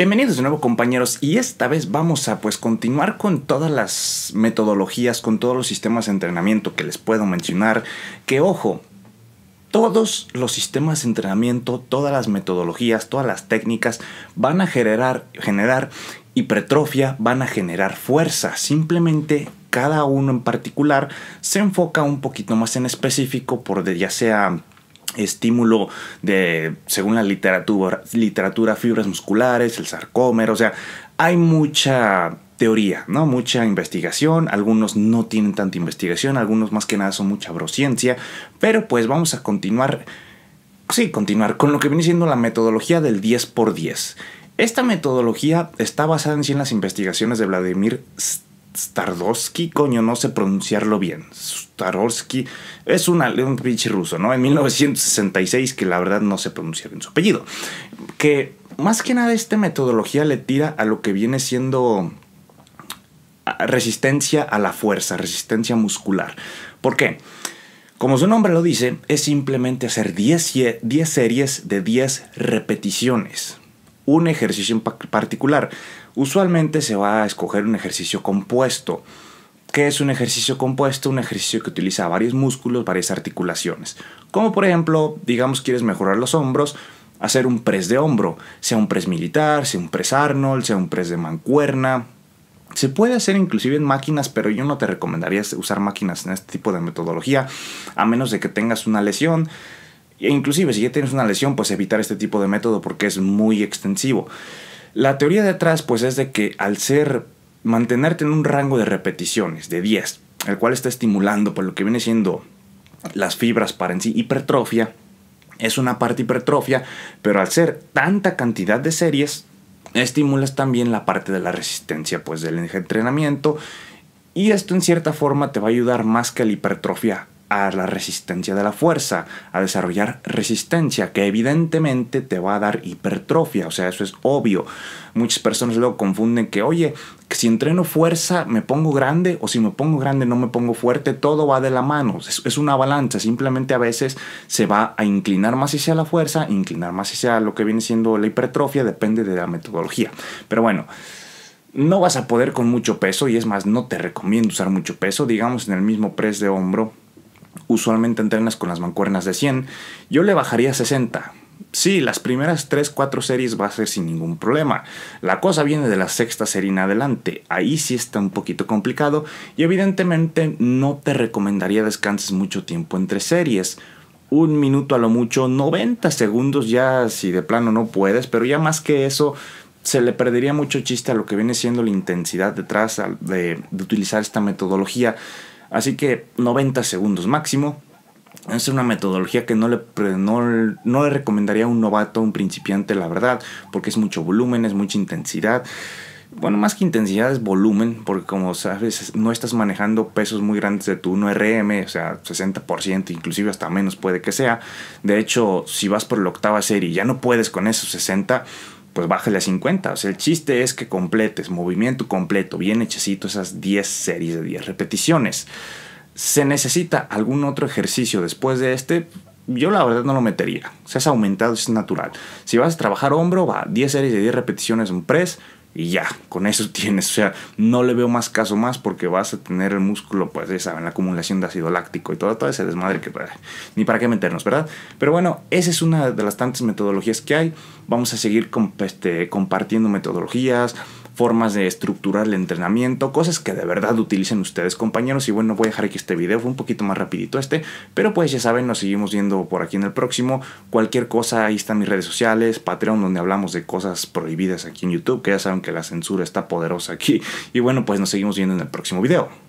Bienvenidos de nuevo compañeros y esta vez vamos a pues continuar con todas las metodologías, con todos los sistemas de entrenamiento que les puedo mencionar, que ojo, todos los sistemas de entrenamiento, todas las metodologías, todas las técnicas van a generar, generar hipertrofia, van a generar fuerza, simplemente cada uno en particular se enfoca un poquito más en específico por ya sea estímulo de, según la literatura, literatura, fibras musculares, el sarcómero, o sea, hay mucha teoría, ¿no? Mucha investigación, algunos no tienen tanta investigación, algunos más que nada son mucha brociencia, pero pues vamos a continuar, sí, continuar con lo que viene siendo la metodología del 10x10. Esta metodología está basada en sí en las investigaciones de Vladimir Stardosky, coño, no sé pronunciarlo bien. Starosky es una, un pinche ruso, ¿no? En 1966, que la verdad no se pronunciar bien su apellido. Que más que nada esta metodología le tira a lo que viene siendo resistencia a la fuerza, resistencia muscular. ¿Por qué? Como su nombre lo dice, es simplemente hacer 10, 10 series de 10 repeticiones. Un ejercicio en particular. Usualmente se va a escoger un ejercicio compuesto. ¿Qué es un ejercicio compuesto? Un ejercicio que utiliza varios músculos, varias articulaciones. Como por ejemplo, digamos quieres mejorar los hombros, hacer un press de hombro, sea un press militar, sea un press Arnold, sea un press de mancuerna. Se puede hacer inclusive en máquinas, pero yo no te recomendaría usar máquinas en este tipo de metodología, a menos de que tengas una lesión. E inclusive si ya tienes una lesión, pues evitar este tipo de método porque es muy extensivo. La teoría detrás pues es de que al ser mantenerte en un rango de repeticiones de 10, el cual está estimulando por pues, lo que viene siendo las fibras para en sí hipertrofia, es una parte hipertrofia, pero al ser tanta cantidad de series, estimulas también la parte de la resistencia pues del entrenamiento y esto en cierta forma te va a ayudar más que la hipertrofia a la resistencia de la fuerza, a desarrollar resistencia, que evidentemente te va a dar hipertrofia, o sea, eso es obvio. Muchas personas luego confunden que, oye, si entreno fuerza me pongo grande o si me pongo grande no me pongo fuerte, todo va de la mano, es, una avalancha simplemente a veces se va a inclinar más hacia la fuerza, inclinar más hacia lo que viene siendo la hipertrofia, depende de la metodología. Pero bueno, no vas a poder con mucho peso y es más, no te recomiendo usar mucho peso, digamos en el mismo press de hombro usualmente entrenas con las mancuernas de 100, yo le bajaría a 60. Sí, las primeras 3, 4 series va a ser sin ningún problema. La cosa viene de la sexta serie en adelante. Ahí sí está un poquito complicado y evidentemente no te recomendaría descanses mucho tiempo entre series. Un minuto a lo mucho, 90 segundos ya si de plano no puedes, pero ya más que eso se le perdería mucho chiste a lo que viene siendo la intensidad detrás de, de utilizar esta metodología. Así que 90 segundos máximo. Es una metodología que no le, no, le recomendaría a un novato, a un principiante, la verdad, porque es mucho volumen, es mucha intensidad bueno, más que intensidad es volumen, porque como sabes, no estás manejando pesos muy grandes de tu 1RM, o sea, 60%, inclusive hasta menos puede que sea. De hecho, si vas por la octava serie y ya no puedes con esos 60, pues bájale a 50. O sea, el chiste es que completes, movimiento completo, bien hechecito, esas 10 series de 10 repeticiones. ¿Se necesita algún otro ejercicio después de este? Yo la verdad no lo metería. O has aumentado, es natural. Si vas a trabajar hombro, va 10 series de 10 repeticiones en press, y ya, con eso tienes. O sea, no le veo más caso más porque vas a tener el músculo, pues ya saben, la acumulación de ácido láctico y todo, todo ese desmadre que ni para qué meternos, ¿verdad? Pero bueno, esa es una de las tantas metodologías que hay. Vamos a seguir este, compartiendo metodologías, formas de estructurar el entrenamiento, cosas que de verdad utilicen ustedes compañeros. Y bueno, voy a dejar aquí este video, fue un poquito más rapidito este, pero pues ya saben, nos seguimos viendo por aquí en el próximo. Cualquier cosa, ahí están mis redes sociales, Patreon, donde hablamos de cosas prohibidas aquí en YouTube, que ya saben que la censura está poderosa aquí. Y bueno, pues nos seguimos viendo en el próximo video.